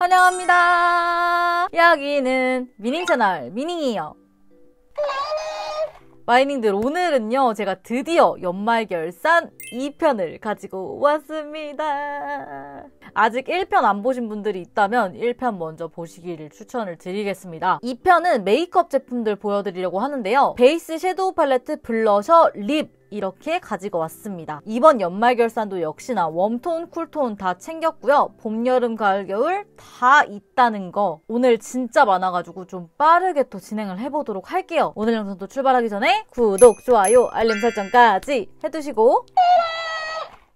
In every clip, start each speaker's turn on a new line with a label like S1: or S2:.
S1: 환영합니다. 여기는 미닝 채널 미닝이에요. 마이닝들 오늘은요 제가 드디어 연말 결산 2편을 가지고 왔습니다 아직 1편 안 보신 분들이 있다면 1편 먼저 보시기를 추천을 드리겠습니다 2편은 메이크업 제품들 보여드리려고 하는데요 베이스 섀도우 팔레트 블러셔 립 이렇게 가지고 왔습니다. 이번 연말 결산도 역시나 웜톤, 쿨톤 다 챙겼고요. 봄, 여름, 가을, 겨울 다 있다는 거 오늘 진짜 많아가지고 좀 빠르게 또 진행을 해보도록 할게요. 오늘 영상도 출발하기 전에 구독, 좋아요, 알림 설정까지 해두시고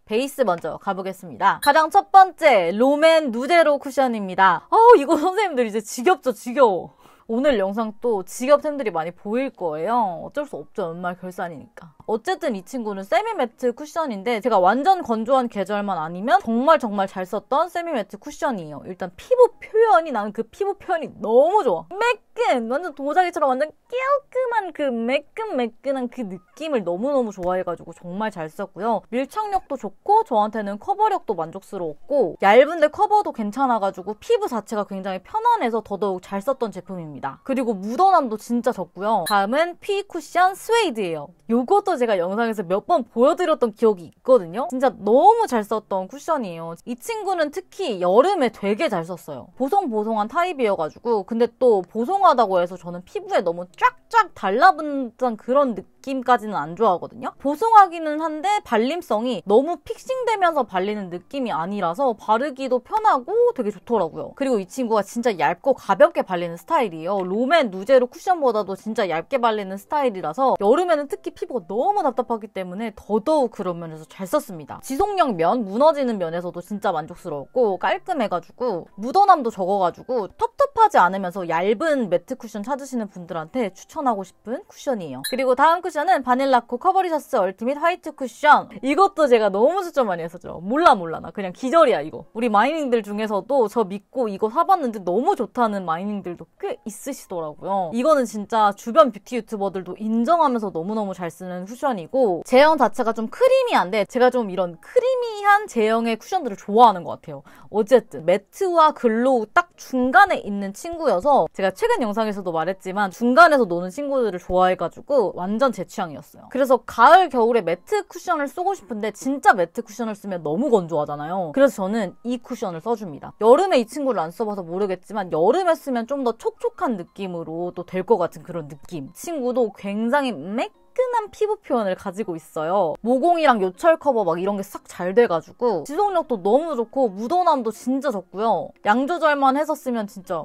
S1: 베이스 먼저 가보겠습니다. 가장 첫 번째 롬앤 누데로 쿠션입니다. 어 이거 선생님들 이제 지겹죠 지겨워. 오늘 영상 또 직업템들이 많이 보일 거예요. 어쩔 수 없죠. 연말 결산이니까. 어쨌든 이 친구는 세미 매트 쿠션인데 제가 완전 건조한 계절만 아니면 정말 정말 잘 썼던 세미 매트 쿠션이에요. 일단 피부 표현이 나는 그 피부 표현이 너무 좋아. 매끈! 완전 도자기처럼 완전 깨끔한그 매끈매끈한 그 느낌을 너무너무 좋아해가지고 정말 잘 썼고요. 밀착력도 좋고 저한테는 커버력도 만족스러웠고 얇은데 커버도 괜찮아가지고 피부 자체가 굉장히 편안해서 더더욱 잘 썼던 제품입니다. 그리고 묻어남도 진짜 적고요. 다음은 피 쿠션 스웨이드예요. 요것도 쿠도 제가 영상에서 몇 번 보여드렸던 기억이 있거든요. 진짜 너무 잘 썼던 쿠션이에요. 이 친구는 특히 여름에 되게 잘 썼어요. 보송보송한 타입이어가지고 근데 또 보송하다고 해서 저는 피부에 너무 쫙쫙 달라붙은 그런 느낌 느낌까지는 안 좋아하거든요. 보송하기는 한데 발림성이 너무 픽싱되면서 발리는 느낌이 아니라서 바르기도 편하고 되게 좋더라고요. 그리고 이 친구가 진짜 얇고 가볍게 발리는 스타일이에요. 롬앤 누제로 쿠션보다도 진짜 얇게 발리는 스타일이라서 여름에는 특히 피부가 너무 답답하기 때문에 더더욱 그런 면에서 잘 썼습니다. 지속력 면, 무너지는 면에서도 진짜 만족스러웠고 깔끔해가지고 묻어남도 적어가지고 텁텁하지 않으면서 얇은 매트 쿠션 찾으시는 분들한테 추천하고 싶은 쿠션이에요. 그리고 다음 쿠션 쿠션은 바닐라코 커버리셔스 얼티밋 화이트 쿠션. 이것도 제가 너무 추천 많이 했었죠. 몰라 몰라 나 그냥 기절이야 이거. 우리 마이닝들 중에서도 저 믿고 이거 사봤는데 너무 좋다는 마이닝들도 꽤 있으시더라고요. 이거는 진짜 주변 뷰티 유튜버들도 인정하면서 너무너무 잘 쓰는 쿠션이고 제형 자체가 좀 크리미한데 제가 좀 이런 크리미한 제형의 쿠션들을 좋아하는 것 같아요. 어쨌든 매트와 글로우 딱 중간에 있는 친구여서 제가 최근 영상에서도 말했지만 중간에서 노는 친구들을 좋아해가지고 완전 제제 취향이었어요. 그래서 가을, 겨울에 매트 쿠션을 쓰고 싶은데 진짜 매트 쿠션을 쓰면 너무 건조하잖아요. 그래서 저는 이 쿠션을 써줍니다. 여름에 이 친구를 안 써봐서 모르겠지만 여름에 쓰면 좀 더 촉촉한 느낌으로 또 될 것 같은 그런 느낌. 친구도 굉장히 맥 매끈한 피부 표현을 가지고 있어요. 모공이랑 요철 커버 막 이런 게 싹 잘 돼가지고 지속력도 너무 좋고 묻어남도 진짜 적고요. 양 조절만 해서 쓰면 진짜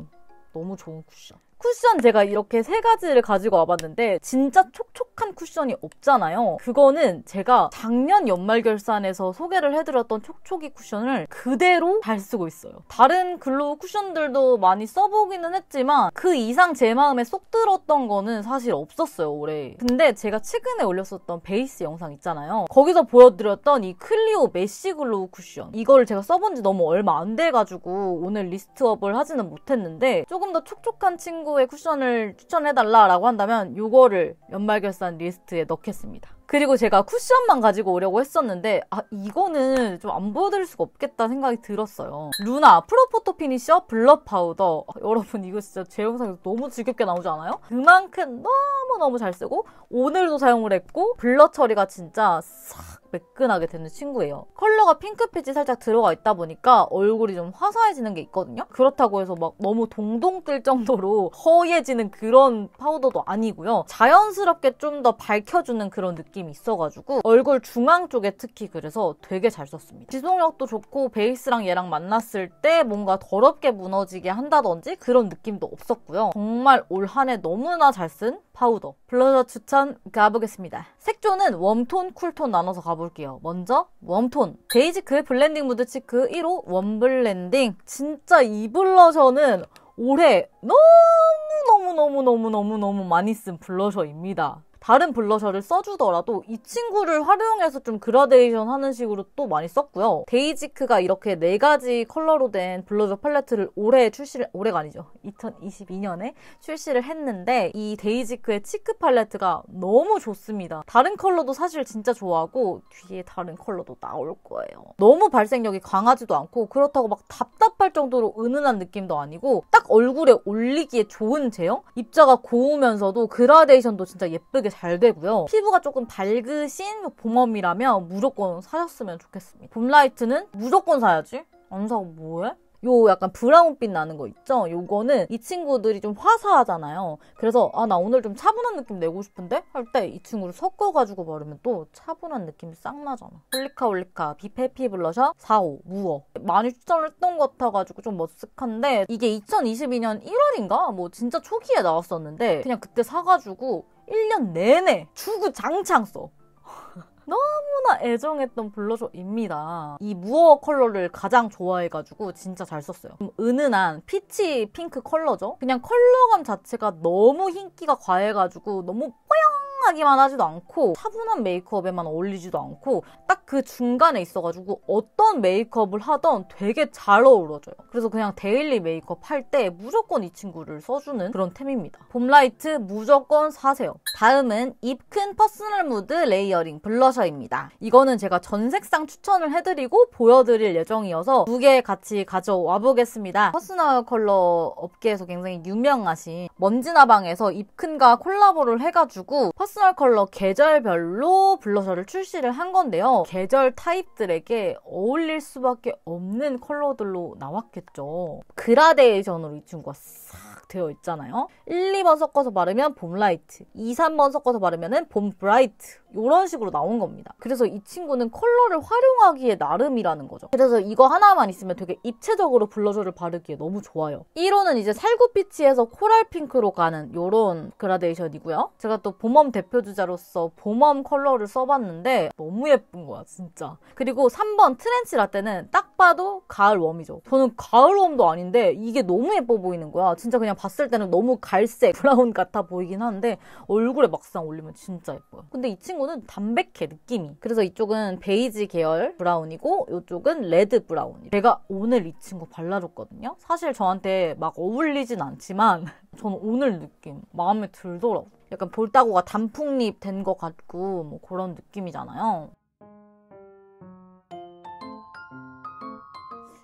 S1: 너무 좋은 쿠션. 쿠션 제가 이렇게 세 가지를 가지고 와봤는데 진짜 촉촉한 쿠션이 없잖아요. 그거는 제가 작년 연말 결산에서 소개를 해드렸던 촉촉이 쿠션을 그대로 잘 쓰고 있어요. 다른 글로우 쿠션들도 많이 써보기는 했지만 그 이상 제 마음에 쏙 들었던 거는 사실 없었어요, 올해. 근데 제가 최근에 올렸었던 베이스 영상 있잖아요. 거기서 보여드렸던 이 클리오 메쉬 글로우 쿠션. 이걸 제가 써본 지 너무 얼마 안 돼가지고 오늘 리스트업을 하지는 못했는데 조금 더 촉촉한 친구 친구의 쿠션을 추천해달라라고 한다면 요거를 연말결산 리스트에 넣겠습니다. 그리고 제가 쿠션만 가지고 오려고 했었는데 아 이거는 좀 안 보여드릴 수가 없겠다 생각이 들었어요. 루나 프로포토 피니셔 블러 파우더 아, 여러분 이거 진짜 제 영상에서 너무 즐겁게 나오지 않아요? 그만큼 너무너무 잘 쓰고 오늘도 사용을 했고 블러 처리가 진짜 싹 매끈하게 되는 친구예요. 컬러가 핑크빛이 살짝 들어가 있다 보니까 얼굴이 좀 화사해지는 게 있거든요. 그렇다고 해서 막 너무 동동 뜰 정도로 허해지는 그런 파우더도 아니고요. 자연스럽게 좀 더 밝혀주는 그런 느낌 느낌이 있어가지고 얼굴 중앙 쪽에 특히 그래서 되게 잘 썼습니다. 지속력도 좋고 베이스랑 얘랑 만났을 때 뭔가 더럽게 무너지게 한다든지 그런 느낌도 없었고요. 정말 올한해 너무나 잘 쓴 파우더. 블러셔 추천 가보겠습니다. 색조는 웜톤, 쿨톤 나눠서 가볼게요. 먼저 웜톤. 베이지크 그 블렌딩 무드 치크 1호 그 웜블렌딩. 진짜 이 블러셔는 올해 너무너무너무너무너무너무 많이 쓴 블러셔입니다. 다른 블러셔를 써주더라도 이 친구를 활용해서 좀 그라데이션 하는 식으로 또 많이 썼고요. 데이지크가 이렇게 네 가지 컬러로 된 블러셔 팔레트를 올해 출시를, 올해가 아니죠. 2022년에 출시를 했는데 이 데이지크의 치크 팔레트가 너무 좋습니다. 다른 컬러도 사실 진짜 좋아하고 뒤에 다른 컬러도 나올 거예요. 너무 발색력이 강하지도 않고 그렇다고 막 답답할 정도로 은은한 느낌도 아니고 딱 얼굴에 올리기에 좋은 제형? 입자가 고우면서도 그라데이션도 진짜 예쁘게 되게 잘 되고요. 피부가 조금 밝으신 봄웜이라면 무조건 사셨으면 좋겠습니다. 봄라이트는 무조건 사야지. 안 사고 뭐해? 요 약간 브라운빛 나는 거 있죠? 요거는 이 친구들이 좀 화사하잖아요. 그래서 아 나 오늘 좀 차분한 느낌 내고 싶은데 할 때 이 친구를 섞어가지고 바르면 또 차분한 느낌이 싹 나잖아. 홀리카 홀리카 비페피 블러셔 4호 무어 많이 추천을 했던 것 같아가지고 좀 머쓱한데 이게 2022년 1월인가? 뭐 진짜 초기에 나왔었는데 그냥 그때 사가지고 1년 내내 주구장창 써. 너무나 애정했던 블러셔입니다. 이 무어 컬러를 가장 좋아해가지고 진짜 잘 썼어요. 은은한 피치 핑크 컬러죠? 그냥 컬러감 자체가 너무 흰기가 과해가지고 너무 뽀영 튀어나기만 하지도 않고 차분한 메이크업에만 어울리지도 않고 딱 그 중간에 있어가지고 어떤 메이크업을 하던 되게 잘 어우러져요. 그래서 그냥 데일리 메이크업 할 때 무조건 이 친구를 써주는 그런 템입니다. 봄라이트 무조건 사세요. 다음은 입큰 퍼스널 무드 레이어링 블러셔입니다. 이거는 제가 전 색상 추천을 해드리고 보여드릴 예정이어서 두 개 같이 가져와 보겠습니다. 퍼스널 컬러 업계에서 굉장히 유명하신 먼지나방에서 입큰과 콜라보를 해가지고 퍼스 퍼스널 컬러 계절별로 블러셔를 출시를 한 건데요. 계절 타입들에게 어울릴 수밖에 없는 컬러들로 나왔겠죠. 그라데이션으로 이 친구가 싹 되어 있잖아요. 1, 2번 섞어서 바르면 봄 라이트, 2, 3번 섞어서 바르면 봄 브라이트 이런 식으로 나온 겁니다. 그래서 이 친구는 컬러를 활용하기에 나름이라는 거죠. 그래서 이거 하나만 있으면 되게 입체적으로 블러셔를 바르기에 너무 좋아요. 1호는 이제 살구빛이에서 코랄 핑크로 가는 이런 그라데이션이고요. 제가 또 봄웜 대표주자로서 봄웜 컬러를 써봤는데 너무 예쁜 거야 진짜. 그리고 3번 트렌치 라떼는 딱 봐도 가을웜이죠. 저는 가을웜도 아닌데 이게 너무 예뻐 보이는 거야. 진짜 그냥 봤을 때는 너무 갈색 브라운 같아 보이긴 한데 얼굴에 막상 올리면 진짜 예뻐요. 근데 이 친구는 톤은 담백해 느낌이 그래서 이쪽은 베이지 계열 브라운이고 이쪽은 레드 브라운이 제가 오늘 이 친구 발라줬거든요 사실 저한테 막 어울리진 않지만 저는 오늘 느낌 마음에 들더라고 약간 볼따구가 단풍잎 된것 같고 뭐 그런 느낌이잖아요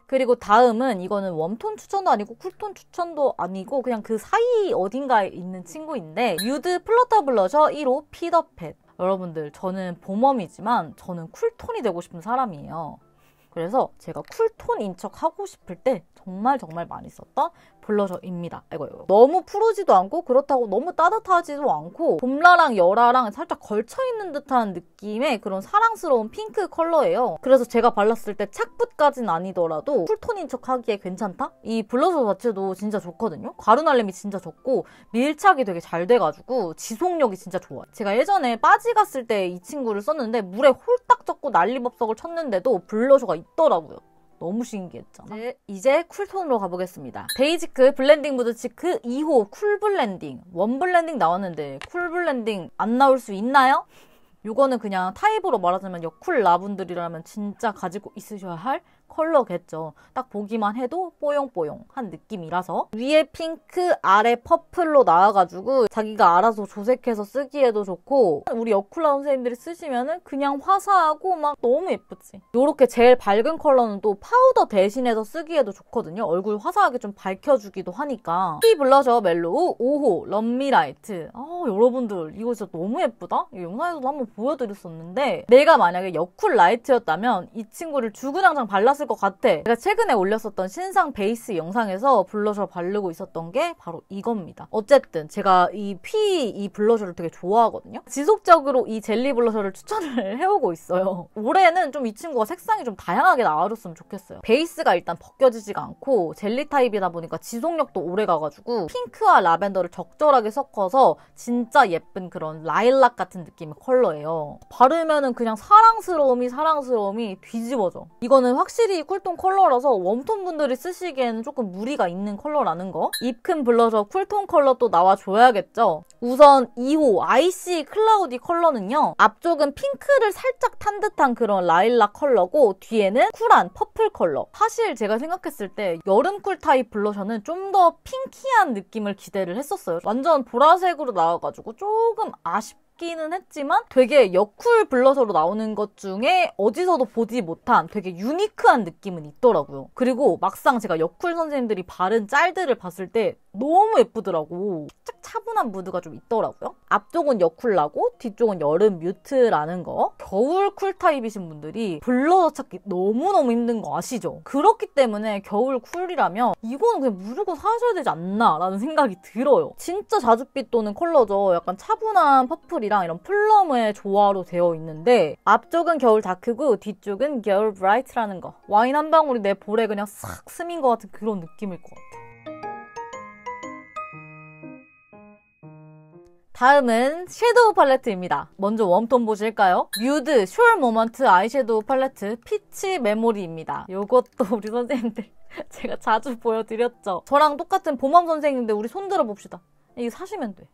S1: 그리고 다음은 이거는 웜톤 추천도 아니고 쿨톤 추천도 아니고 그냥 그 사이 어딘가에 있는 친구인데 유드 플러터 블러셔 1호 피더팻 여러분들, 저는 봄웜이지만 저는 쿨톤이 되고 싶은 사람이에요. 그래서 제가 쿨톤인 척 하고 싶을 때 정말 정말 많이 썼던 블러셔입니다. 이거 이거. 너무 푸르지도 않고 그렇다고 너무 따뜻하지도 않고 봄라랑 열라랑 살짝 걸쳐있는 듯한 느낌의 그런 사랑스러운 핑크 컬러예요. 그래서 제가 발랐을 때 착붓까진 아니더라도 쿨톤인 척 하기에 괜찮다? 이 블러셔 자체도 진짜 좋거든요. 가루날림이 진짜 좋고 밀착이 되게 잘 돼가지고 지속력이 진짜 좋아요. 제가 예전에 빠지 갔을 때 이 친구를 썼는데 물에 홀딱 젖고 난리법석을 쳤는데도 블러셔가 있더라고요. 너무 신기했죠 이제, 이제 쿨톤으로 가보겠습니다. 베이지크 블렌딩 무드치크 2호 쿨 블렌딩. 원 블렌딩 나왔는데 쿨 블렌딩 안 나올 수 있나요? 요거는 그냥 타입으로 말하자면 여쿨 라분들이라면 진짜 가지고 있으셔야 할 컬러겠죠. 딱 보기만 해도 뽀용뽀용한 느낌이라서 위에 핑크, 아래 퍼플로 나와가지고 자기가 알아서 조색해서 쓰기에도 좋고 우리 여쿨라 선생님들이 쓰시면은 그냥 화사하고 막 너무 예쁘지. 이렇게 제일 밝은 컬러는 또 파우더 대신해서 쓰기에도 좋거든요. 얼굴 화사하게 좀 밝혀주기도 하니까. 이 블러셔 멜로우 5호 럼미라이트. 아 여러분들 이거 진짜 너무 예쁘다. 영상에서도 한번 보여드렸었는데 내가 만약에 여쿨 라이트였다면 이 친구를 주구장창 발랐을 있을것 같아 제가 최근에 올렸었던 신상 베이스 영상에서 블러셔 바르고 있었던 게 바로 이겁니다 어쨌든 제가 이 피 이 블러셔를 되게 좋아하거든요 지속적으로 이 젤리 블러셔를 추천을 해오고 있어요 올해는 좀 이 친구가 색상이 좀 다양하게 나와줬으면 좋겠어요 베이스가 일단 벗겨지지가 않고 젤리 타입이다 보니까 지속력도 오래 가가지고 핑크와 라벤더를 적절하게 섞어서 진짜 예쁜 그런 라일락 같은 느낌의 컬러예요 바르면은 그냥 사랑스러움이 사랑스러움이 뒤집어져 이거는 확실히 확실히 쿨톤 컬러라서 웜톤 분들이 쓰시기에는 조금 무리가 있는 컬러라는 거. 입큰 블러셔 쿨톤 컬러 또 나와줘야겠죠? 우선 2호 아이시 클라우디 컬러는요. 앞쪽은 핑크를 살짝 탄 듯한 그런 라일락 컬러고 뒤에는 쿨한 퍼플 컬러. 사실 제가 생각했을 때 여름 쿨 타입 블러셔는 좀 더 핑키한 느낌을 기대를 했었어요. 완전 보라색으로 나와가지고 조금 아쉽 하기는 했지만 되게 여쿨 블러셔로 나오는 것 중에 어디서도 보지 못한 되게 유니크한 느낌은 있더라고요. 그리고 막상 제가 여쿨 선생님들이 바른 짤들을 봤을 때 너무 예쁘더라고. 살짝 차분한 무드가 좀 있더라고요. 앞쪽은 여쿨라고 뒤쪽은 여름 뮤트라는 거. 겨울 쿨 타입이신 분들이 블러셔 찾기 너무너무 힘든 거 아시죠? 그렇기 때문에 겨울 쿨이라면 이거는 그냥 무조건 사셔야 되지 않나라는 생각이 들어요. 진짜 자줏빛 도는 컬러죠. 약간 차분한 퍼플이랑 핑크랑 이런 플럼의 조화로 되어 있는데 앞쪽은 겨울 다크고 뒤쪽은 겨울 브라이트라는 거 와인 한 방울이 내 볼에 그냥 싹 스민 것 같은 그런 느낌일 것 같아요 다음은 섀도우 팔레트입니다. 먼저 웜톤 보실까요? 뮤드, 숄 모먼트 아이섀도우 팔레트 피치 메모리입니다. 요것도 우리 선생님들 제가 자주 보여드렸죠. 저랑 똑같은 보암 선생님인데 우리 손들어 봅시다. 이거 사시면 돼.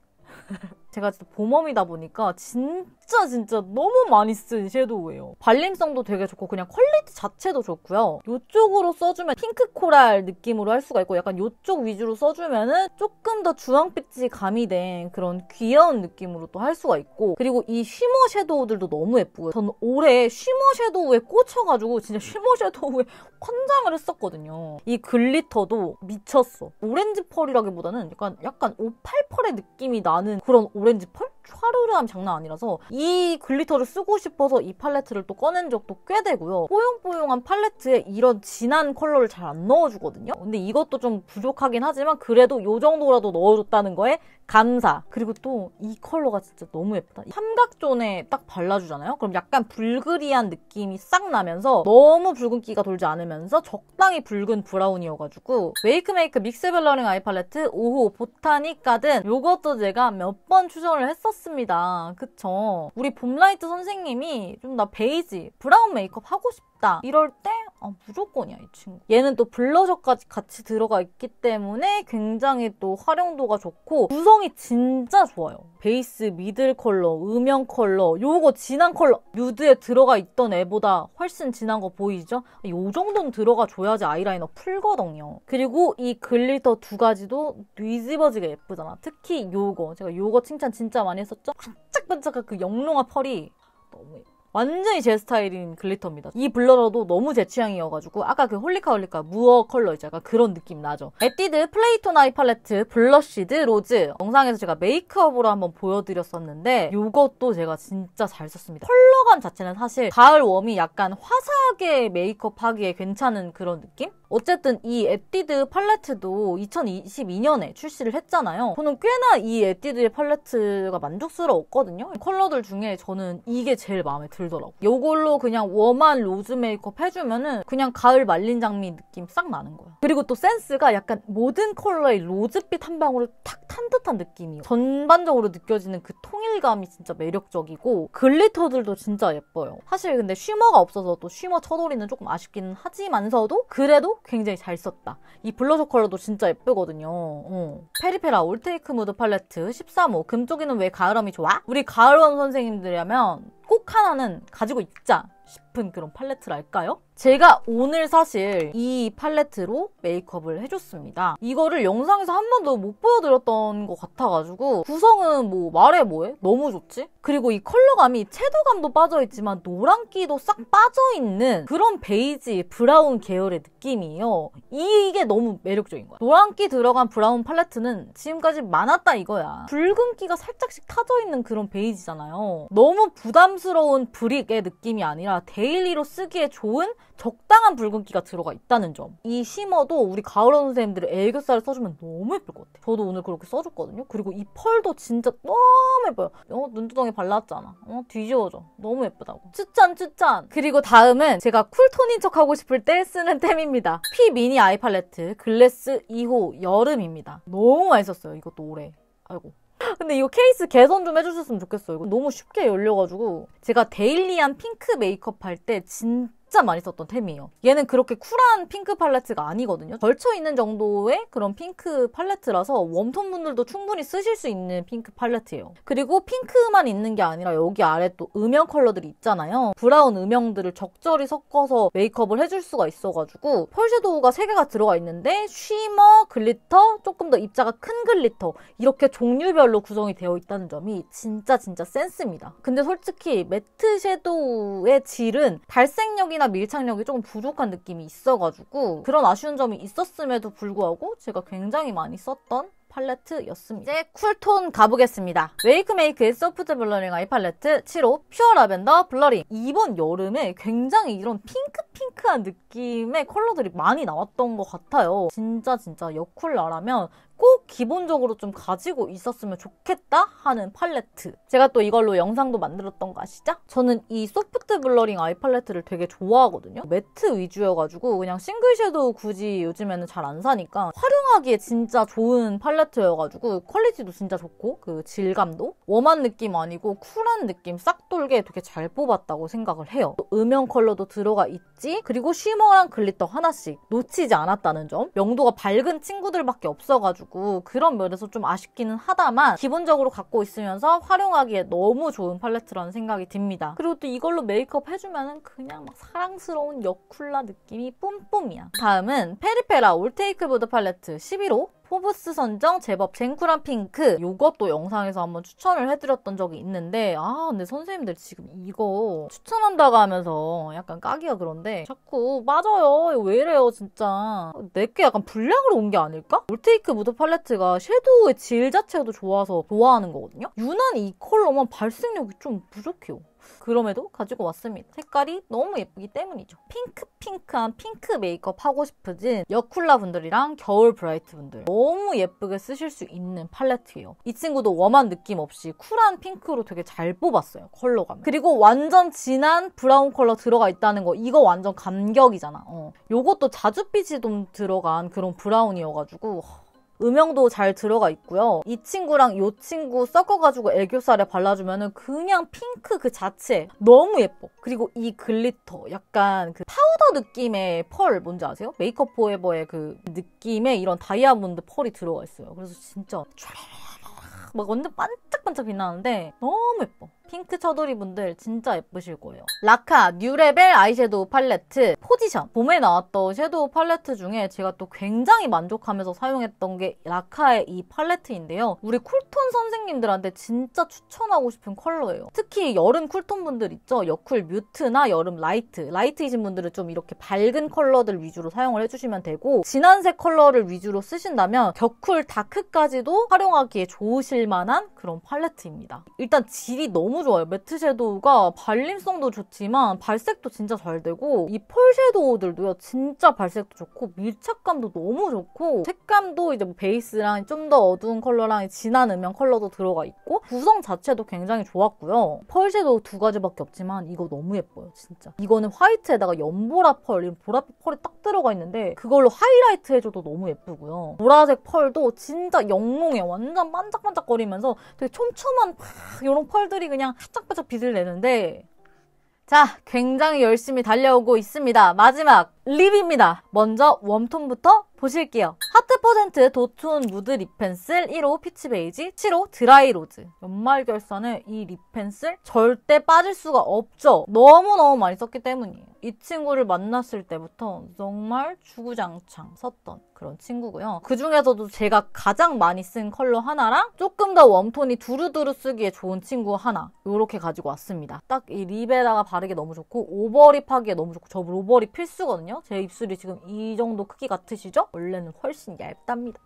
S1: 제가 진짜 봄웜이다 보니까 진짜 진짜 너무 많이 쓴 섀도우예요. 발림성도 되게 좋고 그냥 퀄리티 자체도 좋고요. 이쪽으로 써주면 핑크 코랄 느낌으로 할 수가 있고 약간 이쪽 위주로 써주면 은 조금 더 주황빛이 가미된 그런 귀여운 느낌으로 또 할 수가 있고 그리고 이 쉬머 섀도우들도 너무 예쁘고요. 저는 올해 쉬머 섀도우에 꽂혀가지고 진짜 쉬머 섀도우에 환장을 했었거든요. 이 글리터도 미쳤어. 오렌지 펄이라기보다는 약간 약간 오팔 펄의 느낌이 나는 그런 오렌지 펄? 촤르르함 장난 아니라서 이 글리터를 쓰고 싶어서 이 팔레트를 또 꺼낸 적도 꽤 되고요. 뽀용뽀용한 팔레트에 이런 진한 컬러를 잘 안 넣어주거든요. 근데 이것도 좀 부족하긴 하지만 그래도 이 정도라도 넣어줬다는 거에 감사. 그리고 또 이 컬러가 진짜 너무 예쁘다. 삼각존에 딱 발라주잖아요. 그럼 약간 불그리한 느낌이 싹 나면서 너무 붉은기가 돌지 않으면서 적당히 붉은 브라운이어가지고 웨이크메이크 믹스 벨러링 아이 팔레트 5호 보타닉 가든 이것도 제가 몇번 추천을 했었습니다. 그쵸? 우리 봄라이트 선생님이 좀 나 베이지, 브라운 메이크업 하고 싶어 싶다 이럴 때 아, 무조건이야 이 친구 얘는 또 블러셔까지 같이 들어가 있기 때문에 굉장히 또 활용도가 좋고 구성이 진짜 좋아요 베이스 미들 컬러, 음영 컬러 요거 진한 컬러 뮤드에 들어가 있던 애보다 훨씬 진한 거 보이죠? 요 정도는 들어가 줘야지 아이라이너 풀거든요 그리고 이 글리터 두 가지도 뒤집어지게 예쁘잖아 특히 요거 제가 요거 칭찬 진짜 많이 했었죠? 반짝반짝한 그 영롱한 펄이 너무 예뻐 완전히 제 스타일인 글리터입니다. 이 블러러도 너무 제 취향이어가지고 아까 그 홀리카 홀리카 무어 컬러 있죠. 약 그런 느낌 나죠. 에뛰드 플레이톤 아이 팔레트 블러쉬드 로즈 영상에서 제가 메이크업으로 한번 보여드렸었는데 이것도 제가 진짜 잘 썼습니다. 컬러감 자체는 사실 가을 웜이 약간 화사하게 메이크업하기에 괜찮은 그런 느낌? 어쨌든 이 에뛰드 팔레트도 2022년에 출시를 했잖아요. 저는 꽤나 이 에뛰드의 팔레트가 만족스러웠거든요. 컬러들 중에 저는 이게 제일 마음에 들어요. 들더라고. 요걸로 그냥 웜한 로즈 메이크업 해주면은 그냥 가을 말린 장미 느낌 싹 나는 거야. 그리고 또 센스가 약간 모든 컬러의 로즈빛 한 방울을 탁탄 듯한 느낌이에요. 전반적으로 느껴지는 그 통일감이 진짜 매력적이고 글리터들도 진짜 예뻐요. 사실 근데 쉬머가 없어서 또 쉬머 쳐돌이는 조금 아쉽기는 하지만서도 그래도 굉장히 잘 썼다. 이 블러셔 컬러도 진짜 예쁘거든요. 어. 페리페라 올테이크 무드 팔레트 13호 금쪽이는 왜 가을웜이 좋아? 우리 가을원 선생님들이라면 하나는 가지고 있자 싶은 그런 팔레트랄까요? 제가 오늘 사실 이 팔레트로 메이크업을 해줬습니다. 이거를 영상에서 한 번도 못 보여드렸던 것 같아가지고 구성은 뭐 말해 뭐해? 너무 좋지? 그리고 이 컬러감이 채도감도 빠져있지만 노란기도 싹 빠져있는 그런 베이지 브라운 계열의 느낌이에요. 이게 너무 매력적인 거야. 노란기 들어간 브라운 팔레트는 지금까지 많았다 이거야. 붉은기가 살짝씩 타져있는 그런 베이지잖아요. 너무 부담스러운 브릭의 느낌이 아니라 데일리로 쓰기에 좋은 적당한 붉은기가 들어가 있다는 점. 이 쉬머도 우리 가을원 선생님들이 애교살을 써주면 너무 예쁠 것 같아. 저도 오늘 그렇게 써줬거든요. 그리고 이 펄도 진짜 너무 예뻐요. 어, 눈두덩이 발랐잖아. 어, 뒤집어져. 너무 예쁘다고. 추천, 추천! 그리고 다음은 제가 쿨톤인 척 하고 싶을 때 쓰는 템입니다. 피 미니 아이 팔레트 글래스 2호 여름입니다. 너무 많이 썼어요. 이것도 올해. 아이고. 근데 이거 케이스 개선 좀 해주셨으면 좋겠어요. 이거 너무 쉽게 열려가지고 제가 데일리한 핑크 메이크업 할 때 진짜 진짜 많이 썼던 템이에요. 얘는 그렇게 쿨한 핑크 팔레트가 아니거든요. 걸쳐있는 정도의 그런 핑크 팔레트라서 웜톤 분들도 충분히 쓰실 수 있는 핑크 팔레트예요. 그리고 핑크만 있는 게 아니라 여기 아래 또 음영 컬러들이 있잖아요. 브라운 음영들을 적절히 섞어서 메이크업을 해줄 수가 있어가지고 펄섀도우가 3개가 들어가 있는데 쉬머, 글리터, 조금 더 입자가 큰 글리터 이렇게 종류별로 구성이 되어 있다는 점이 진짜 진짜 센스입니다. 근데 솔직히 매트 섀도우의 질은 발색력이 힘이나 밀착력이 조금 부족한 느낌이 있어가지고 그런 아쉬운 점이 있었음에도 불구하고 제가 굉장히 많이 썼던 팔레트였습니다. 이제 쿨톤 가보겠습니다. 웨이크메이크의 소프트 블러링 아이 팔레트 7호 퓨어 라벤더 블러링 이번 여름에 굉장히 이런 핑크핑크한 느낌의 컬러들이 많이 나왔던 것 같아요. 진짜 진짜 여쿨 라라면 꼭 기본적으로 좀 가지고 있었으면 좋겠다 하는 팔레트. 제가 또 이걸로 영상도 만들었던 거 아시죠? 저는 이 소프트 블러링 아이 팔레트를 되게 좋아하거든요. 매트 위주여가지고 그냥 싱글 섀도우 굳이 요즘에는 잘 안 사니까 활용하기에 진짜 좋은 팔레트여가지고 퀄리티도 진짜 좋고 그 질감도 웜한 느낌 아니고 쿨한 느낌 싹 돌게 되게 잘 뽑았다고 생각을 해요. 음영 컬러도 들어가 있지 그리고 쉬머랑 글리터 하나씩 놓치지 않았다는 점. 명도가 밝은 친구들밖에 없어가지고 가지고 그런 면에서 좀 아쉽기는 하다만 기본적으로 갖고 있으면서 활용하기에 너무 좋은 팔레트라는 생각이 듭니다. 그리고 또 이걸로 메이크업 해주면 그냥 막 사랑스러운 여쿨라 느낌이 뿜뿜이야. 다음은 페리페라 올테이크 보드 팔레트 11호 포브스 선정 제법 쟁쿨한 핑크 이것도 영상에서 한번 추천을 해드렸던 적이 있는데 아 근데 선생님들 지금 이거 추천한다고 하면서 약간 까기가 그런데 자꾸 빠져요 왜 이래요 진짜 내게 약간 불량으로 온 게 아닐까? 올테이크 무드 팔레트가 섀도우의 질 자체도 좋아서 좋아하는 거거든요 유난히 이 컬러만 발색력이 좀 부족해요 그럼에도 가지고 왔습니다. 색깔이 너무 예쁘기 때문이죠. 핑크핑크한 핑크 메이크업 하고 싶으신 여쿨라 분들이랑 겨울 브라이트 분들 너무 예쁘게 쓰실 수 있는 팔레트예요. 이 친구도 웜한 느낌 없이 쿨한 핑크로 되게 잘 뽑았어요. 컬러감. 그리고 완전 진한 브라운 컬러 들어가 있다는 거 이거 완전 감격이잖아. 어. 요것도 자주빛이 좀 들어간 그런 브라운이어가지고 음영도 잘 들어가 있고요. 이 친구랑 이 친구 섞어가지고 애교살에 발라주면 그냥 핑크 그 자체 너무 예뻐. 그리고 이 글리터 약간 그 파우더 느낌의 펄 뭔지 아세요? 메이크업 포에버의 그 느낌의 이런 다이아몬드 펄이 들어가 있어요. 그래서 진짜 촤막 완전 반짝반짝 빛나는데 너무 예뻐. 핑크 쳐돌이 분들 진짜 예쁘실 거예요. 라카 뉴레벨 아이섀도우 팔레트 포지션 봄에 나왔던 섀도우 팔레트 중에 제가 또 굉장히 만족하면서 사용했던 게 라카의 이 팔레트인데요. 우리 쿨톤 선생님들한테 진짜 추천하고 싶은 컬러예요. 특히 여름 쿨톤 분들 있죠? 여쿨 뮤트나 여름 라이트 라이트이신 분들은 좀 이렇게 밝은 컬러들 위주로 사용을 해주시면 되고 진한색 컬러를 위주로 쓰신다면 격쿨 다크까지도 활용하기에 좋으실 만한 그런 팔레트입니다. 일단 질이 너무 너무 좋아요. 매트 섀도우가 발림성도 좋지만 발색도 진짜 잘 되고 이 펄 섀도우들도요. 진짜 발색도 좋고 밀착감도 너무 좋고 색감도 이제 뭐 베이스랑 좀 더 어두운 컬러랑 진한 음영 컬러도 들어가 있고 구성 자체도 굉장히 좋았고요. 펄 섀도우 두 가지밖에 없지만 이거 너무 예뻐요. 진짜. 이거는 화이트에다가 연보라 펄, 이런 보라빛 펄이 딱 들어가 있는데 그걸로 하이라이트 해줘도 너무 예쁘고요. 보라색 펄도 진짜 영롱해. 완전 반짝반짝거리면서 되게 촘촘한 이런 펄들이 그냥 그냥 바짝바짝 빛을 내는데 자, 굉장히 열심히 달려오고 있습니다. 마지막 립입니다. 먼저 웜톤부터 보실게요. 하트 퍼센트 도톤 무드 립 펜슬 1호 피치 베이지, 7호 드라이 로즈. 연말 결산에 이립 펜슬 절대 빠질 수가 없죠. 너무너무 많이 썼기 때문이에요. 이 친구를 만났을 때부터 정말 주구장창 썼던 그런 친구고요. 그 중에서도 제가 가장 많이 쓴 컬러 하나랑 조금 더 웜톤이 두루두루 쓰기에 좋은 친구 하나 이렇게 가지고 왔습니다. 딱 이 립에다가 바르기 너무 좋고 오버립 하기에 너무 좋고 저 오버립 필수거든요. 제 입술이 지금 이 정도 크기 같으시죠? 원래는 훨씬 얇답니다.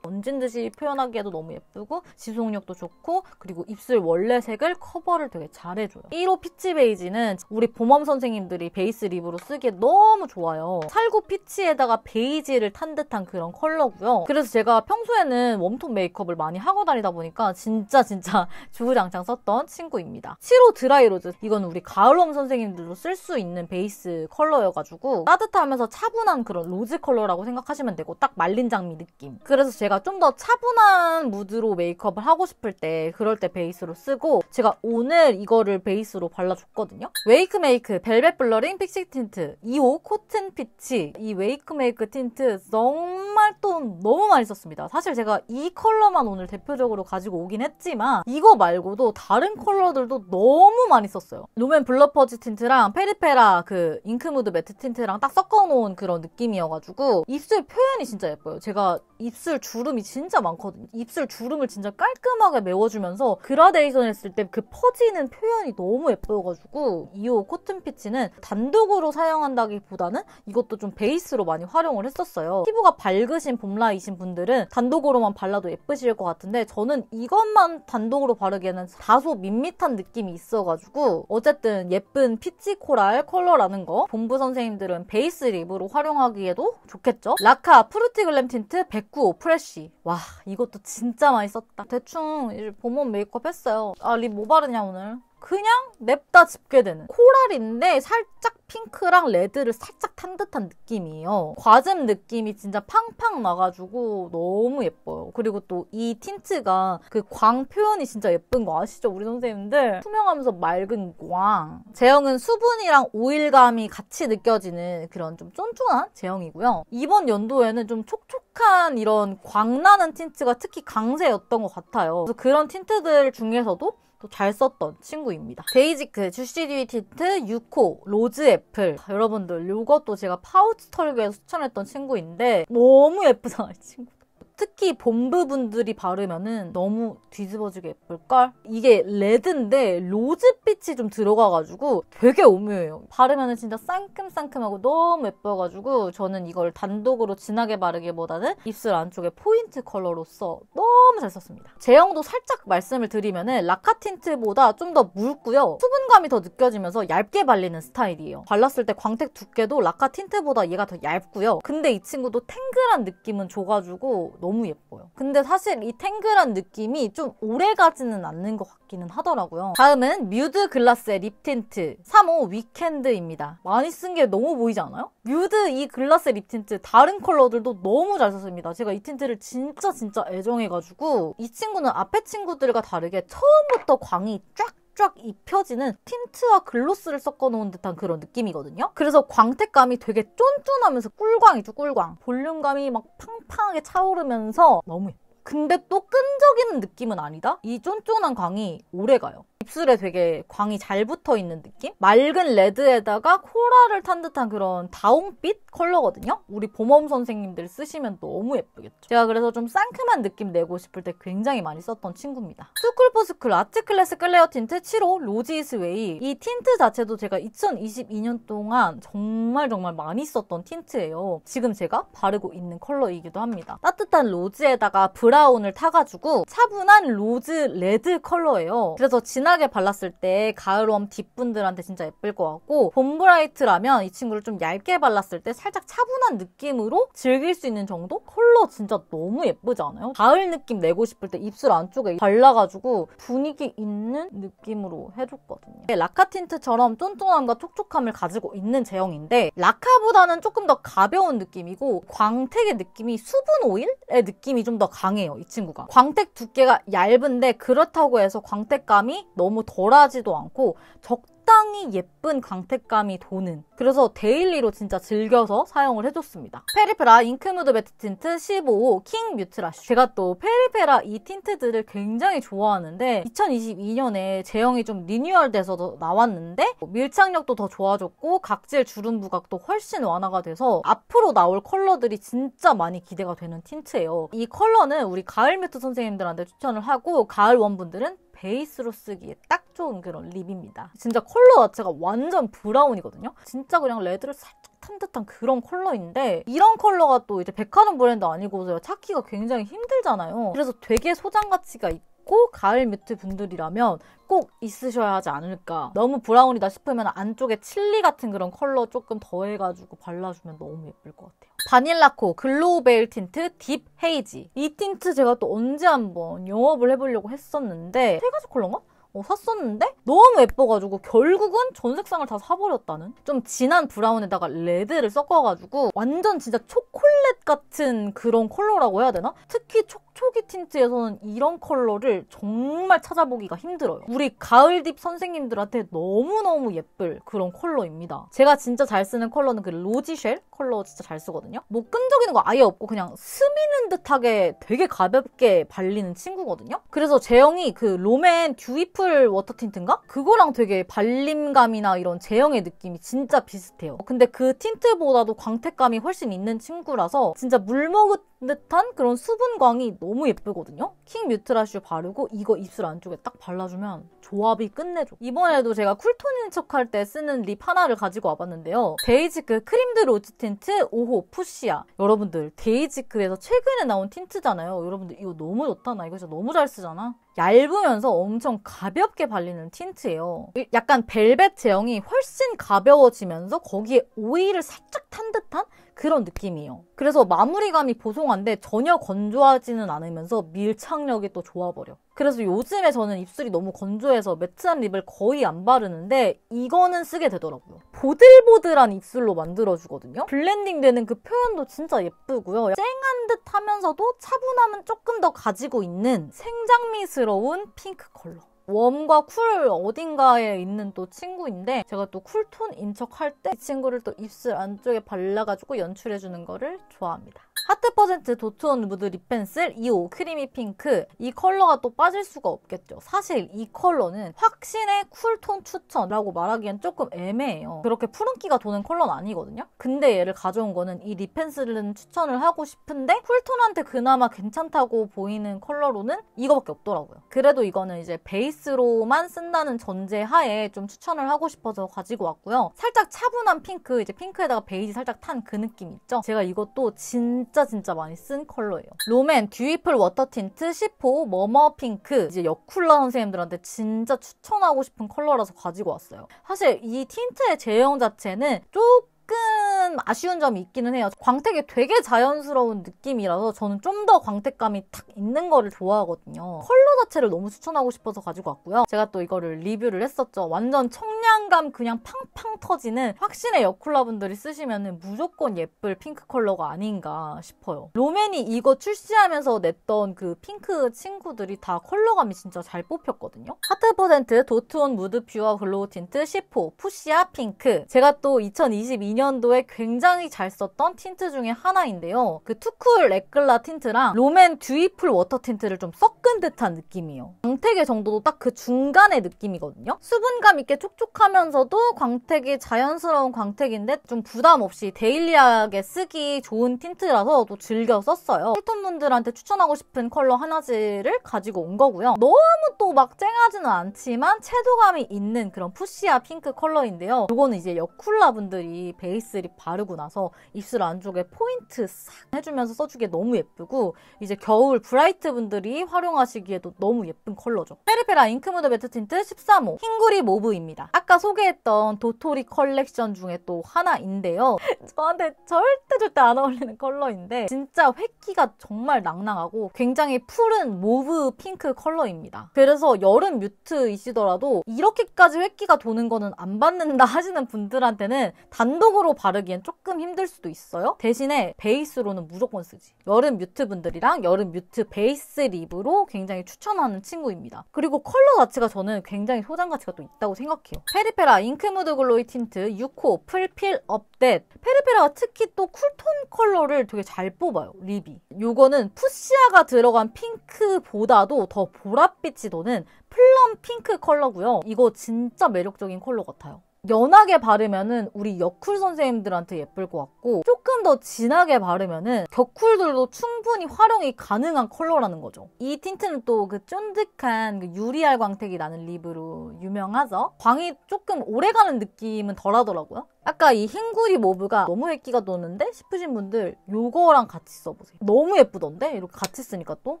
S1: 얹은 듯이 표현하기에도 너무 예쁘고 지속력도 좋고 그리고 입술 원래 색을 커버를 되게 잘해줘요. 1호 피치 베이지는 우리 봄웜 선생님들이 베이스 립으로 쓰기에 너무 좋아요. 살구 피치에다가 베이지를 탄 듯한 그런 컬러고요. 그래서 제가 평소에는 웜톤 메이크업을 많이 하고 다니다 보니까 진짜 진짜 주구장창 썼던 친구입니다. 7호 드라이 로즈 이건 우리 가을웜 선생님들도 쓸 수 있는 베이스 컬러여가지고 따뜻하면서 차분한 그런 로즈 컬러라고 생각하시면 되고 딱 말린 장미 느낌. 그래서 제가 제가 좀더 차분한 무드로 메이크업을 하고 싶을 때 그럴 때 베이스로 쓰고 제가 오늘 이거를 베이스로 발라줬거든요. 웨이크메이크 벨벳 블러링 픽시 틴트 2호 코튼 피치 이 웨이크메이크 틴트 정말 또 너무 많이 썼습니다. 사실 제가 이 컬러만 오늘 대표적으로 가지고 오긴 했지만 이거 말고도 다른 컬러들도 너무 많이 썼어요. 롬앤 블러퍼즈 틴트랑 페리페라 그 잉크무드 매트 틴트랑 딱 섞어놓은 그런 느낌이어가지고 입술 표현이 진짜 예뻐요. 제가 입술 줄 주름이 진짜 많거든요. 입술 주름을 진짜 깔끔하게 메워주면서 그라데이션 했을 때 그 퍼지는 표현이 너무 예뻐가지고 이호 코튼 피치는 단독으로 사용한다기보다는 이것도 좀 베이스로 많이 활용을 했었어요. 피부가 밝으신 봄라이신 분들은 단독으로만 발라도 예쁘실 것 같은데 저는 이것만 단독으로 바르기에는 다소 밋밋한 느낌이 있어가지고 어쨌든 예쁜 피치 코랄 컬러라는 거 본부 선생님들은 베이스 립으로 활용하기에도 좋겠죠? 라카 프루티 글램 틴트 109 프레쉬 씨. 와 이것도 진짜 많이 썼다. 대충 이제 봄옷 메이크업 했어요. 아 립 뭐 바르냐 오늘? 그냥 냅다 집게되는 코랄인데 살짝 핑크랑 레드를 살짝 탄 듯한 느낌이에요. 과즙 느낌이 진짜 팡팡 나가지고 너무 예뻐요. 그리고 또 이 틴트가 그 광 표현이 진짜 예쁜 거 아시죠? 우리 선생님들 투명하면서 맑은 광. 제형은 수분이랑 오일감이 같이 느껴지는 그런 좀 쫀쫀한 제형이고요. 이번 연도에는 좀 촉촉한 이런 광나는 틴트가 특히 강세였던 것 같아요. 그래서 그런 틴트들 중에서도 또잘 썼던 친구입니다. 데이지크, 그 주시듀이 틴트, 유코, 로즈 애플. 여러분들, 이것도 제가 파우치 털기에서 추천했던 친구인데 너무 예쁘잖아요, 친구. 특히 본부분들이 바르면은 너무 뒤집어지게 예쁠걸? 이게 레드인데 로즈빛이 좀 들어가가지고 되게 오묘해요. 바르면은 진짜 상큼상큼하고 너무 예뻐가지고 저는 이걸 단독으로 진하게 바르기보다는 입술 안쪽에 포인트 컬러로써 너무 잘 썼습니다. 제형도 살짝 말씀을 드리면은 라카 틴트보다 좀 더 묽고요. 수분감이 더 느껴지면서 얇게 발리는 스타일이에요. 발랐을 때 광택 두께도 라카 틴트보다 얘가 더 얇고요. 근데 이 친구도 탱글한 느낌은 줘가지고 너무 예뻐요. 근데 사실 이 탱글한 느낌이 좀 오래 가지는 않는 것 같기는 하더라고요. 다음은 뮤드 글라스의 립 틴트 3호 위켄드입니다. 많이 쓴 게 너무 보이지 않아요? 뮤드 이 글라스 립 틴트 다른 컬러들도 너무 잘 썼습니다. 제가 이 틴트를 진짜 진짜 애정해가지고 이 친구는 앞에 친구들과 다르게 처음부터 광이 쫙쫙 입혀지는 틴트와 글로스를 섞어 놓은 듯한 그런 느낌이거든요. 그래서 광택감이 되게 쫀쫀하면서 꿀광이죠, 꿀광. 볼륨감이 막 팡팡하게 차오르면서 너무 예뻐요. 근데 또 끈적이는 느낌은 아니다? 이 쫀쫀한 광이 오래가요. 입술에 되게 광이 잘 붙어있는 느낌? 맑은 레드에다가 코랄을탄 듯한 그런 다홍빛 컬러거든요? 우리 봄웜 선생님들 쓰시면 너무 예쁘겠죠? 제가 그래서 좀 상큼한 느낌 내고 싶을 때 굉장히 많이 썼던 친구입니다. 스쿨포스쿨 아트클래스 클레어 틴트 7호 로지스웨이 이 틴트 자체도 제가 2022년 동안 정말 정말 많이 썼던 틴트예요. 지금 제가 바르고 있는 컬러이기도 합니다. 따뜻한 로즈에다가 브라 브라운을 타가지고 차분한 로즈 레드 컬러예요. 그래서 진하게 발랐을 때 가을웜 딥분들한테 진짜 예쁠 것 같고 봄브라이트라면 이 친구를 좀 얇게 발랐을 때 살짝 차분한 느낌으로 즐길 수 있는 정도? 컬러 진짜 너무 예쁘지 않아요? 가을 느낌 내고 싶을 때 입술 안쪽에 발라가지고 분위기 있는 느낌으로 해줬거든요. 라카 틴트처럼 쫀쫀함과 촉촉함을 가지고 있는 제형인데 라카보다는 조금 더 가벼운 느낌이고 광택의 느낌이 수분 오일의 느낌이 좀 더 강해요. 강해요, 이 친구가. 광택 두께가 얇은데 그렇다고 해서 광택감이 너무 덜하지도 않고 적 적당히 예쁜 광택감이 도는 그래서 데일리로 진짜 즐겨서 사용을 해줬습니다. 페리페라 잉크무드 매트 틴트 15호 킹 뮤트라쉬 제가 또 페리페라 이 틴트들을 굉장히 좋아하는데 2022년에 제형이 좀 리뉴얼돼서 나왔는데 뭐 밀착력도 더 좋아졌고 각질 주름 부각도 훨씬 완화가 돼서 앞으로 나올 컬러들이 진짜 많이 기대가 되는 틴트예요. 이 컬러는 우리 가을 뮤트 선생님들한테 추천을 하고 가을 원분들은 베이스로 쓰기에 딱 좋은 그런 립입니다. 진짜 컬러 자체가 완전 브라운이거든요. 진짜 그냥 레드를 살짝 탄 듯한 그런 컬러인데 이런 컬러가 또 이제 백화점 브랜드 아니고 서 찾기가 굉장히 힘들잖아요. 그래서 되게 소장 가치가 있고 가을 뮤트 분들이라면 꼭 있으셔야 하지 않을까 너무 브라운이다 싶으면 안쪽에 칠리 같은 그런 컬러 조금 더해가지고 발라주면 너무 예쁠 것 같아요 바닐라코 글로우베일 틴트 딥 헤이지 이 틴트 제가 또 언제 한번 영업을 해보려고 했었는데 세 가지 컬러인가? 어, 샀었는데 너무 예뻐가지고 결국은 전 색상을 다 사버렸다는 좀 진한 브라운에다가 레드를 섞어가지고 완전 진짜 초콜릿 같은 그런 컬러라고 해야 되나? 특히 초 초기 틴트에서는 이런 컬러를 정말 찾아보기가 힘들어요. 우리 가을 딥 선생님들한테 너무너무 예쁠 그런 컬러입니다. 제가 진짜 잘 쓰는 컬러는 그 로지쉘 컬러 진짜 잘 쓰거든요. 뭐 끈적이는 거 아예 없고 그냥 스미는 듯하게 되게 가볍게 발리는 친구거든요. 그래서 제형이 그 롬앤 듀이풀 워터 틴트인가? 그거랑 되게 발림감이나 이런 제형의 느낌이 진짜 비슷해요. 근데 그 틴트보다도 광택감이 훨씬 있는 친구라서 진짜 물먹은 듯한 그런 수분광이 너무 예쁘거든요. 킹 뮤트라슈 바르고 이거 입술 안쪽에 딱 발라주면 조합이 끝내줘. 이번에도 제가 쿨톤인 척할 때 쓰는 립 하나를 가지고 와봤는데요. 데이지크 크림드 로즈 틴트 5호 푸시아. 여러분들 데이지크에서 최근에 나온 틴트잖아요. 여러분들 이거 너무 좋다. 나 이거 진짜 너무 잘 쓰잖아. 얇으면서 엄청 가볍게 발리는 틴트예요. 약간 벨벳 제형이 훨씬 가벼워지면서 거기에 오일을 살짝 탄 듯한 그런 느낌이에요. 그래서 마무리감이 보송한데 전혀 건조하지는 않으면서 밀착력이 또 좋아버려. 그래서 요즘에 저는 입술이 너무 건조해서 매트한 립을 거의 안 바르는데 이거는 쓰게 되더라고요. 보들보들한 입술로 만들어주거든요. 블렌딩 되는 그 표현도 진짜 예쁘고요. 쨍한 듯 하면서도 차분함은 조금 더 가지고 있는 생장미스러운 핑크 컬러. 웜과 쿨 어딘가에 있는 또 친구인데 제가 또 쿨톤인 척할때 이 친구를 또 입술 안쪽에 발라가지고 연출해주는 거를 좋아합니다. 하트퍼센트 도톤 무드 립펜슬 2호 크리미 핑크 이 컬러가 또 빠질 수가 없겠죠. 사실 이 컬러는 확신의 쿨톤 추천이라고 말하기엔 조금 애매해요. 그렇게 푸른기가 도는 컬러는 아니거든요. 근데 얘를 가져온 거는 이 립펜슬은 추천을 하고 싶은데 쿨톤한테 그나마 괜찮다고 보이는 컬러로는 이거밖에 없더라고요. 그래도 이거는 이제 베이스로만 쓴다는 전제 하에 좀 추천을 하고 싶어서 가지고 왔고요. 살짝 차분한 핑크, 이제 핑크에다가 베이지 살짝 탄 그 느낌 있죠? 제가 이것도 진짜 진짜 진짜 많이 쓴 컬러예요. 롬앤 듀이플 워터 틴트 10호 머머 핑크 이제 여쿨라 선생님들한테 진짜 추천하고 싶은 컬러라서 가지고 왔어요. 사실 이 틴트의 제형 자체는 조금 조금 아쉬운 점이 있기는 해요. 광택이 되게 자연스러운 느낌이라서 저는 좀 더 광택감이 탁 있는 거를 좋아하거든요. 컬러 자체를 너무 추천하고 싶어서 가지고 왔고요. 제가 또 이거를 리뷰를 했었죠. 완전 청량감 그냥 팡팡 터지는 확신의 여쿨라분들이 쓰시면 무조건 예쁠 핑크 컬러가 아닌가 싶어요. 로맨이 이거 출시하면서 냈던 그 핑크 친구들이 다 컬러감이 진짜 잘 뽑혔거든요. 하트 퍼센트 도트온 무드 퓨어 글로우 틴트 10호 푸시아 핑크 제가 또 2022년 2002년도에 굉장히 잘 썼던 틴트 중에 하나인데요. 그 투쿨 에클라 틴트랑 롬앤 듀이풀 워터 틴트를 좀 섞은 듯한 느낌이에요. 광택의 정도도 딱 그 중간의 느낌이거든요. 수분감 있게 촉촉하면서도 광택이 자연스러운 광택인데 좀 부담 없이 데일리하게 쓰기 좋은 틴트라서 또 즐겨 썼어요. 쿨톤분들한테 추천하고 싶은 컬러 하나지를 가지고 온 거고요. 너무 또 막 쨍하지는 않지만 채도감이 있는 그런 푸시아 핑크 컬러인데요. 이거는 이제 여쿨라 분들이 베이스립 바르고 나서 입술 안쪽에 포인트 싹 해주면서 써주기에 너무 예쁘고 이제 겨울 브라이트 분들이 활용하시기에도 너무 예쁜 컬러죠. 페르페라 잉크무드 매트 틴트 13호 흰구리 모브입니다. 아까 소개했던 도토리 컬렉션 중에 또 하나인데요. 저한테 절대 절대 안 어울리는 컬러인데 진짜 획기가 정말 낭낭하고 굉장히 푸른 모브 핑크 컬러입니다. 그래서 여름 뮤트이시더라도 이렇게까지 획기가 도는 거는 안 받는다 하시는 분들한테는 단독 립으로 바르기엔 조금 힘들 수도 있어요. 대신에 베이스로는 무조건 쓰지. 여름 뮤트 분들이랑 여름 뮤트 베이스 립으로 굉장히 추천하는 친구입니다. 그리고 컬러 자체가 저는 굉장히 소장 가치가 또 있다고 생각해요. 페리페라 잉크무드 글로이 틴트 6호 풀필 업댓 페리페라가 특히 또 쿨톤 컬러를 되게 잘 뽑아요. 립이. 요거는 푸시아가 들어간 핑크보다도 더 보랏빛이 도는 플럼 핑크 컬러고요. 이거 진짜 매력적인 컬러 같아요. 연하게 바르면은 우리 여쿨 선생님들한테 예쁠 것 같고 조금 더 진하게 바르면은 겨쿨들도 충분히 활용이 가능한 컬러라는 거죠. 이 틴트는 또 그 쫀득한 그 유리알 광택이 나는 립으로 유명하죠. 광이 조금 오래가는 느낌은 덜하더라고요. 아까 이 흰구리 모브가 너무 액기가 도는데 싶으신 분들 요거랑 같이 써보세요. 너무 예쁘던데? 이렇게 같이 쓰니까 또.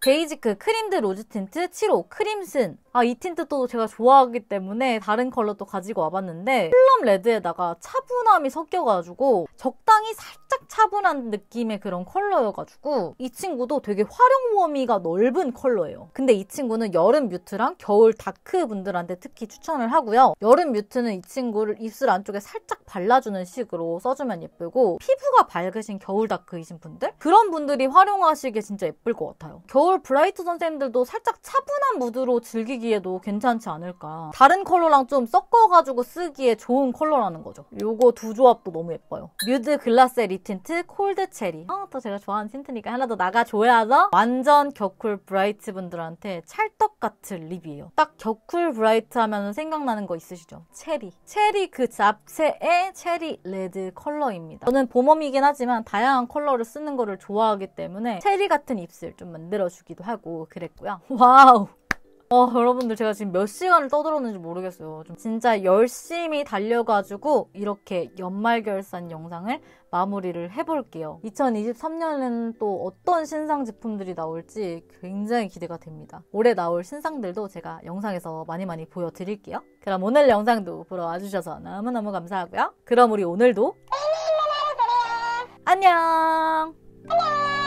S1: 베이지크 그 크림드 로즈 틴트 7호 크림슨. 아, 이 틴트 도 제가 좋아하기 때문에 다른 컬러 도 가지고 와봤는데 플럼 레드에다가 차분함이 섞여가지고 적당히 살짝 차분한 느낌의 그런 컬러여가지고 이 친구도 되게 활용 범위가 넓은 컬러예요. 근데 이 친구는 여름 뮤트랑 겨울 다크 분들한테 특히 추천을 하고요. 여름 뮤트는 이 친구를 입술 안쪽에 살짝 발라 발라주는 식으로 써주면 예쁘고 피부가 밝으신 겨울 다크이신 분들? 그런 분들이 활용하시기에 진짜 예쁠 것 같아요. 겨울 브라이트 선생님들도 살짝 차분한 무드로 즐기기에도 괜찮지 않을까. 다른 컬러랑 좀 섞어가지고 쓰기에 좋은 컬러라는 거죠. 요거 두 조합도 너무 예뻐요. 뮤드 글라세 리틴트 콜드 체리. 어, 또 제가 좋아하는 틴트니까 하나 더 나가줘야죠. 완전 겨쿨 브라이트 분들한테 찰떡 같은 립이에요. 딱 겨쿨 브라이트 하면 생각나는 거 있으시죠? 체리. 체리 그 잡채에 체리 레드 컬러입니다. 저는 봄웜이긴 하지만 다양한 컬러를 쓰는 거를 좋아하기 때문에 체리 같은 입술 좀 만들어주기도 하고 그랬고요. 와우! 어, 여러분들 제가 지금 몇 시간을 떠들었는지 모르겠어요. 좀 진짜 열심히 달려가지고 이렇게 연말 결산 영상을 마무리를 해볼게요. 2023년에는 또 어떤 신상 제품들이 나올지 굉장히 기대가 됩니다. 올해 나올 신상들도 제가 영상에서 많이 많이 보여드릴게요. 그럼 오늘 영상도 보러 와주셔서 너무너무 감사하고요. 그럼 우리 오늘도 안녕! 안녕!